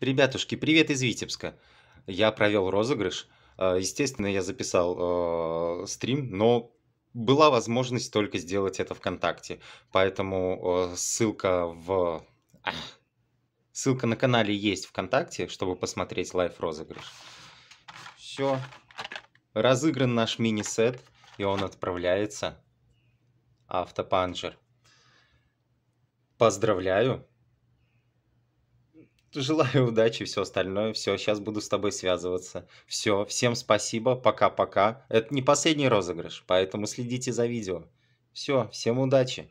Ребятушки, привет из Витебска. Я провел розыгрыш. Э, естественно, я записал э, стрим, но была возможность только сделать это ВКонтакте. Поэтому э, ссылка в... Ссылка на канале есть ВКонтакте, чтобы посмотреть лайф розыгрыш Все. Разыгран наш мини-сет, и он отправляется. Автопанджер. Поздравляю! Желаю удачи, все остальное. Все, сейчас буду с тобой связываться. Все, всем спасибо, пока-пока. Это не последний розыгрыш, поэтому следите за видео. Все, всем удачи.